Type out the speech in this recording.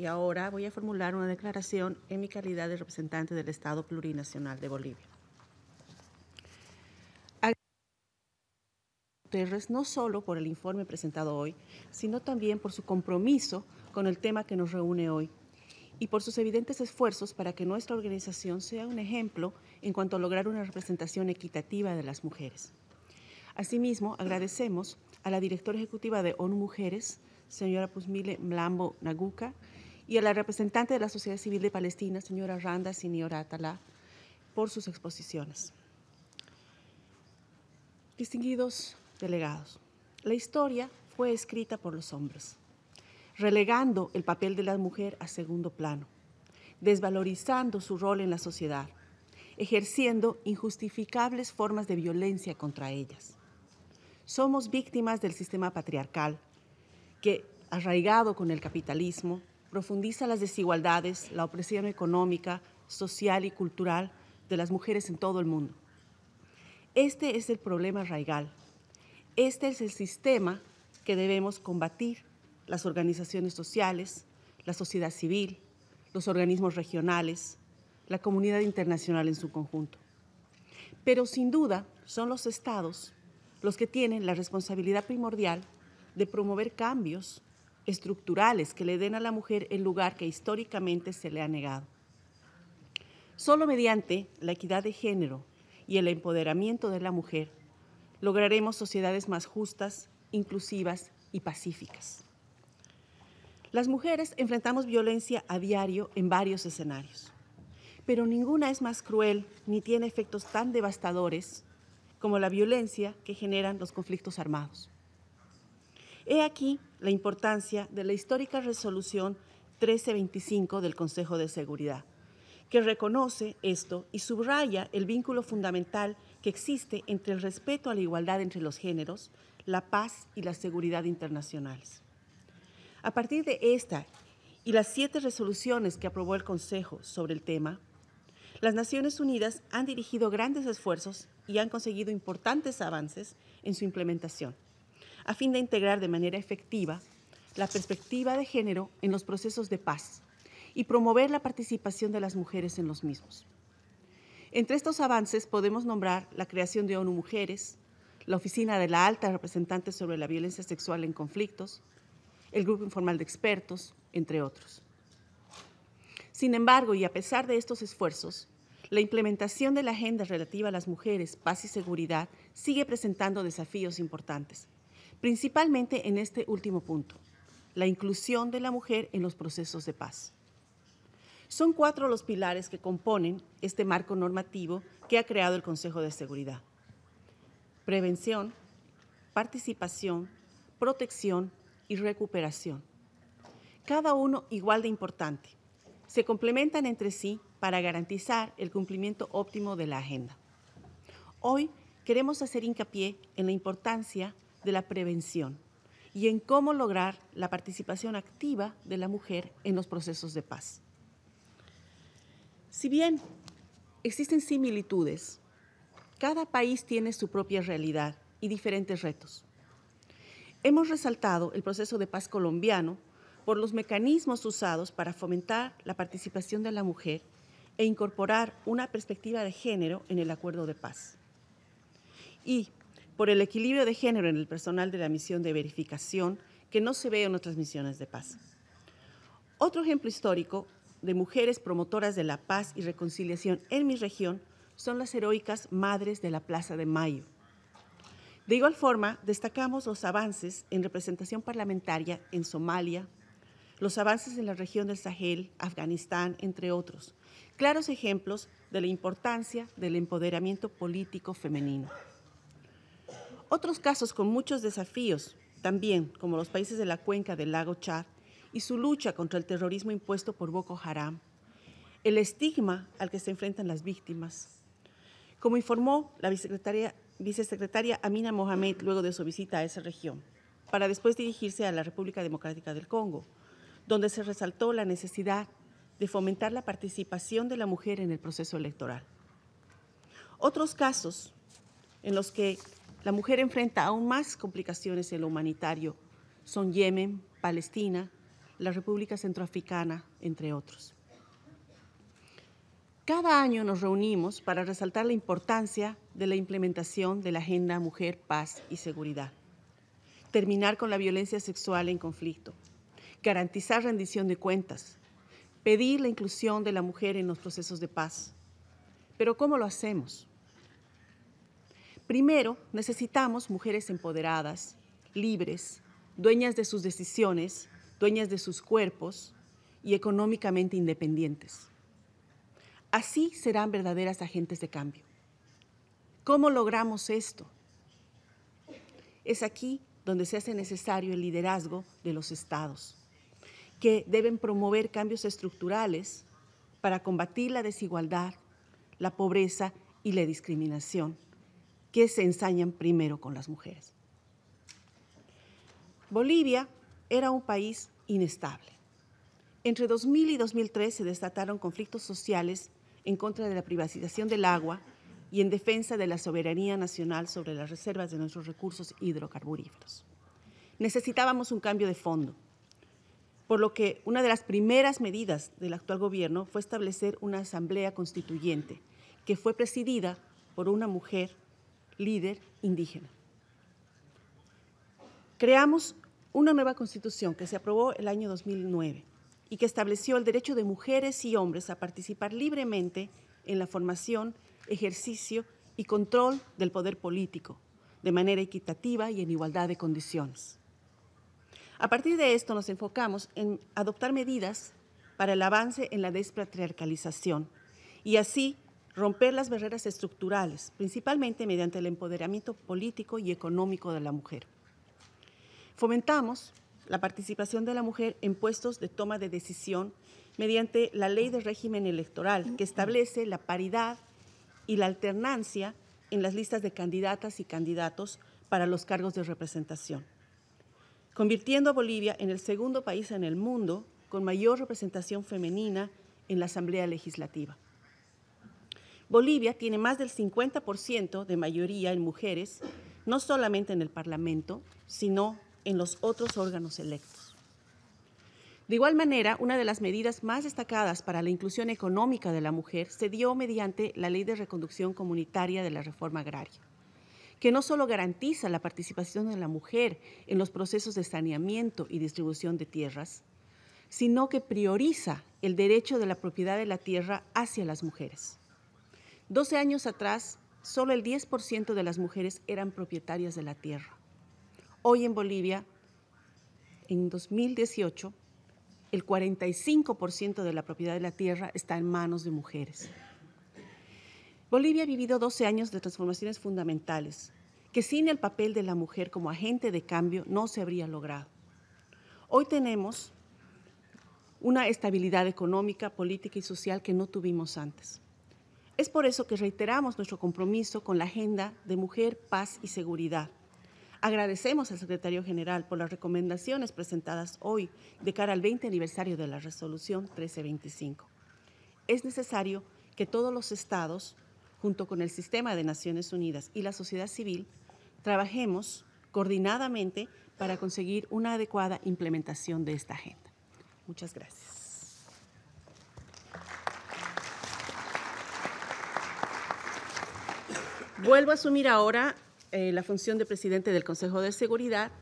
y ahora voy a formular una declaración en mi calidad de representante del Estado Plurinacional de Bolivia. no solo por el informe presentado hoy, sino también por su compromiso con el tema que nos reúne hoy y por sus evidentes esfuerzos para que nuestra organización sea un ejemplo en cuanto a lograr una representación equitativa de las mujeres. Asimismo, agradecemos a la directora ejecutiva de ONU Mujeres, señora Pusmile Mlambo Naguca, y a la representante de la sociedad civil de Palestina, señora Randa señora Atala, por sus exposiciones. Distinguidos delegados, la historia fue escrita por los hombres, relegando el papel de la mujer a segundo plano, desvalorizando su rol en la sociedad, ejerciendo injustificables formas de violencia contra ellas. Somos víctimas del sistema patriarcal que, arraigado con el capitalismo, profundiza las desigualdades, la opresión económica, social y cultural de las mujeres en todo el mundo. Este es el problema raigal. Este es el sistema que debemos combatir las organizaciones sociales, la sociedad civil, los organismos regionales, la comunidad internacional en su conjunto. Pero sin duda son los estados los que tienen la responsabilidad primordial de promover cambios estructurales que le den a la mujer el lugar que históricamente se le ha negado. Solo mediante la equidad de género y el empoderamiento de la mujer lograremos sociedades más justas, inclusivas y pacíficas. Las mujeres enfrentamos violencia a diario en varios escenarios, pero ninguna es más cruel ni tiene efectos tan devastadores como la violencia que generan los conflictos armados. He aquí la importancia de la histórica resolución 1325 del Consejo de Seguridad, que reconoce esto y subraya el vínculo fundamental que existe entre el respeto a la igualdad entre los géneros, la paz y la seguridad internacionales. A partir de esta y las siete resoluciones que aprobó el Consejo sobre el tema, las Naciones Unidas han dirigido grandes esfuerzos y han conseguido importantes avances en su implementación a fin de integrar de manera efectiva la perspectiva de género en los procesos de paz y promover la participación de las mujeres en los mismos. Entre estos avances podemos nombrar la creación de ONU Mujeres, la Oficina de la Alta Representante sobre la Violencia Sexual en Conflictos, el Grupo Informal de Expertos, entre otros. Sin embargo, y a pesar de estos esfuerzos, la implementación de la agenda relativa a las mujeres, paz y seguridad sigue presentando desafíos importantes principalmente en este último punto, la inclusión de la mujer en los procesos de paz. Son cuatro los pilares que componen este marco normativo que ha creado el Consejo de Seguridad. Prevención, participación, protección y recuperación. Cada uno igual de importante. Se complementan entre sí para garantizar el cumplimiento óptimo de la agenda. Hoy queremos hacer hincapié en la importancia de la prevención y en cómo lograr la participación activa de la mujer en los procesos de paz. Si bien existen similitudes, cada país tiene su propia realidad y diferentes retos. Hemos resaltado el proceso de paz colombiano por los mecanismos usados para fomentar la participación de la mujer e incorporar una perspectiva de género en el acuerdo de paz. Y por el equilibrio de género en el personal de la misión de verificación que no se ve en otras misiones de paz. Otro ejemplo histórico de mujeres promotoras de la paz y reconciliación en mi región son las heroicas madres de la Plaza de Mayo. De igual forma, destacamos los avances en representación parlamentaria en Somalia, los avances en la región del Sahel, Afganistán, entre otros, claros ejemplos de la importancia del empoderamiento político femenino. Otros casos con muchos desafíos también, como los países de la cuenca del lago Chad y su lucha contra el terrorismo impuesto por Boko Haram, el estigma al que se enfrentan las víctimas. Como informó la vicesecretaria, vicesecretaria Amina Mohamed luego de su visita a esa región, para después dirigirse a la República Democrática del Congo, donde se resaltó la necesidad de fomentar la participación de la mujer en el proceso electoral. Otros casos en los que la mujer enfrenta aún más complicaciones en lo humanitario. Son Yemen, Palestina, la República Centroafricana, entre otros. Cada año nos reunimos para resaltar la importancia de la implementación de la Agenda Mujer, Paz y Seguridad. Terminar con la violencia sexual en conflicto. Garantizar rendición de cuentas. Pedir la inclusión de la mujer en los procesos de paz. Pero ¿cómo lo hacemos? Primero, necesitamos mujeres empoderadas, libres, dueñas de sus decisiones, dueñas de sus cuerpos y económicamente independientes. Así serán verdaderas agentes de cambio. ¿Cómo logramos esto? Es aquí donde se hace necesario el liderazgo de los estados, que deben promover cambios estructurales para combatir la desigualdad, la pobreza y la discriminación que se ensañan primero con las mujeres. Bolivia era un país inestable. Entre 2000 y 2003 se desataron conflictos sociales en contra de la privatización del agua y en defensa de la soberanía nacional sobre las reservas de nuestros recursos hidrocarburíferos. Necesitábamos un cambio de fondo, por lo que una de las primeras medidas del actual gobierno fue establecer una asamblea constituyente que fue presidida por una mujer líder indígena. Creamos una nueva constitución que se aprobó el año 2009 y que estableció el derecho de mujeres y hombres a participar libremente en la formación, ejercicio y control del poder político, de manera equitativa y en igualdad de condiciones. A partir de esto nos enfocamos en adoptar medidas para el avance en la despatriarcalización y así romper las barreras estructurales, principalmente mediante el empoderamiento político y económico de la mujer. Fomentamos la participación de la mujer en puestos de toma de decisión mediante la ley de régimen electoral que establece la paridad y la alternancia en las listas de candidatas y candidatos para los cargos de representación, convirtiendo a Bolivia en el segundo país en el mundo con mayor representación femenina en la Asamblea Legislativa. Bolivia tiene más del 50% de mayoría en mujeres, no solamente en el Parlamento, sino en los otros órganos electos. De igual manera, una de las medidas más destacadas para la inclusión económica de la mujer se dio mediante la Ley de Reconducción Comunitaria de la Reforma Agraria, que no solo garantiza la participación de la mujer en los procesos de saneamiento y distribución de tierras, sino que prioriza el derecho de la propiedad de la tierra hacia las mujeres. 12 años atrás, solo el 10% de las mujeres eran propietarias de la tierra. Hoy en Bolivia, en 2018, el 45% de la propiedad de la tierra está en manos de mujeres. Bolivia ha vivido 12 años de transformaciones fundamentales que sin el papel de la mujer como agente de cambio no se habría logrado. Hoy tenemos una estabilidad económica, política y social que no tuvimos antes. Es por eso que reiteramos nuestro compromiso con la Agenda de Mujer, Paz y Seguridad. Agradecemos al secretario general por las recomendaciones presentadas hoy de cara al 20 aniversario de la resolución 1325. Es necesario que todos los estados, junto con el sistema de Naciones Unidas y la sociedad civil, trabajemos coordinadamente para conseguir una adecuada implementación de esta agenda. Muchas gracias. Vuelvo a asumir ahora eh, la función de presidente del Consejo de Seguridad